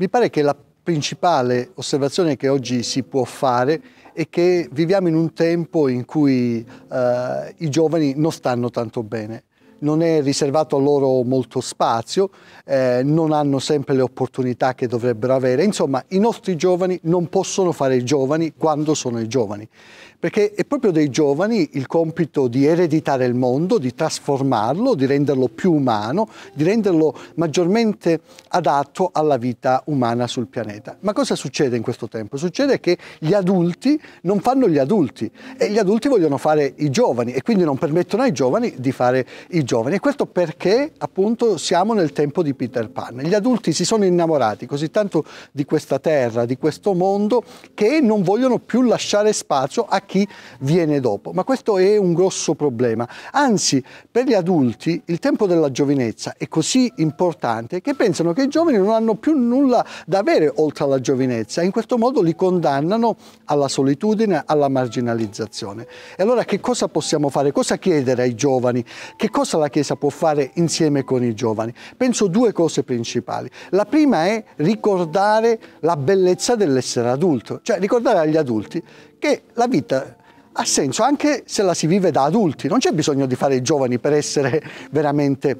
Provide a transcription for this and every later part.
Mi pare che la principale osservazione che oggi si può fare è che viviamo in un tempo in cui eh, i giovani non stanno tanto bene non è riservato a loro molto spazio, eh, non hanno sempre le opportunità che dovrebbero avere. Insomma, i nostri giovani non possono fare i giovani quando sono i giovani, perché è proprio dei giovani il compito di ereditare il mondo, di trasformarlo, di renderlo più umano, di renderlo maggiormente adatto alla vita umana sul pianeta. Ma cosa succede in questo tempo? Succede che gli adulti non fanno gli adulti e gli adulti vogliono fare i giovani e quindi non permettono ai giovani di fare i giovani giovani. E questo perché appunto siamo nel tempo di Peter Pan. Gli adulti si sono innamorati così tanto di questa terra, di questo mondo, che non vogliono più lasciare spazio a chi viene dopo. Ma questo è un grosso problema. Anzi, per gli adulti il tempo della giovinezza è così importante che pensano che i giovani non hanno più nulla da avere oltre alla giovinezza. In questo modo li condannano alla solitudine, alla marginalizzazione. E allora che cosa possiamo fare? Cosa chiedere ai giovani? Che cosa la Chiesa può fare insieme con i giovani? Penso due cose principali. La prima è ricordare la bellezza dell'essere adulto, cioè ricordare agli adulti che la vita ha senso anche se la si vive da adulti, non c'è bisogno di fare i giovani per essere veramente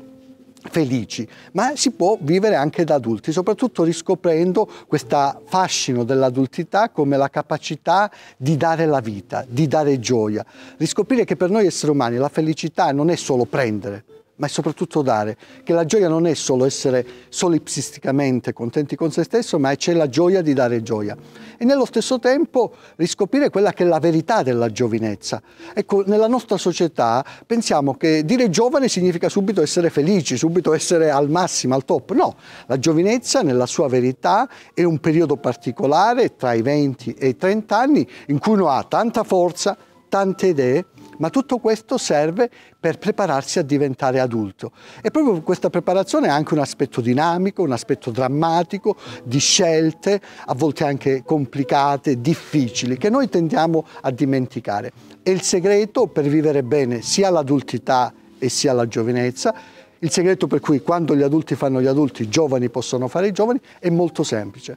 felici, ma si può vivere anche da adulti, soprattutto riscoprendo questo fascino dell'adultità come la capacità di dare la vita, di dare gioia, riscoprire che per noi esseri umani la felicità non è solo prendere, ma è soprattutto dare, che la gioia non è solo essere solipsisticamente contenti con se stesso, ma c'è la gioia di dare gioia. E nello stesso tempo riscoprire quella che è la verità della giovinezza. Ecco, nella nostra società pensiamo che dire giovane significa subito essere felici, subito essere al massimo, al top. No, la giovinezza nella sua verità è un periodo particolare tra i 20 e i 30 anni in cui uno ha tanta forza, tante idee, ma tutto questo serve per prepararsi a diventare adulto. E proprio questa preparazione ha anche un aspetto dinamico, un aspetto drammatico, di scelte, a volte anche complicate, difficili, che noi tendiamo a dimenticare. E il segreto per vivere bene sia l'adultità e sia la giovinezza, il segreto per cui quando gli adulti fanno gli adulti, i giovani possono fare i giovani, è molto semplice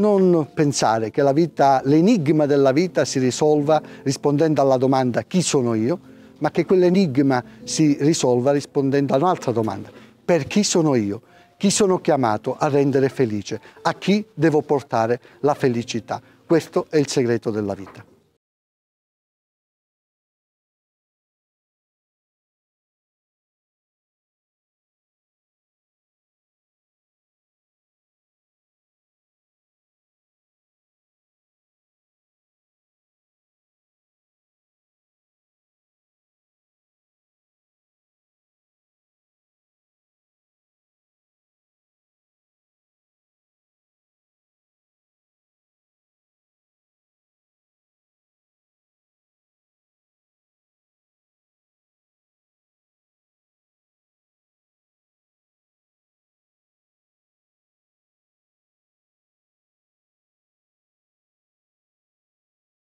non pensare che l'enigma della vita si risolva rispondendo alla domanda chi sono io, ma che quell'enigma si risolva rispondendo a un'altra domanda, per chi sono io, chi sono chiamato a rendere felice, a chi devo portare la felicità. Questo è il segreto della vita.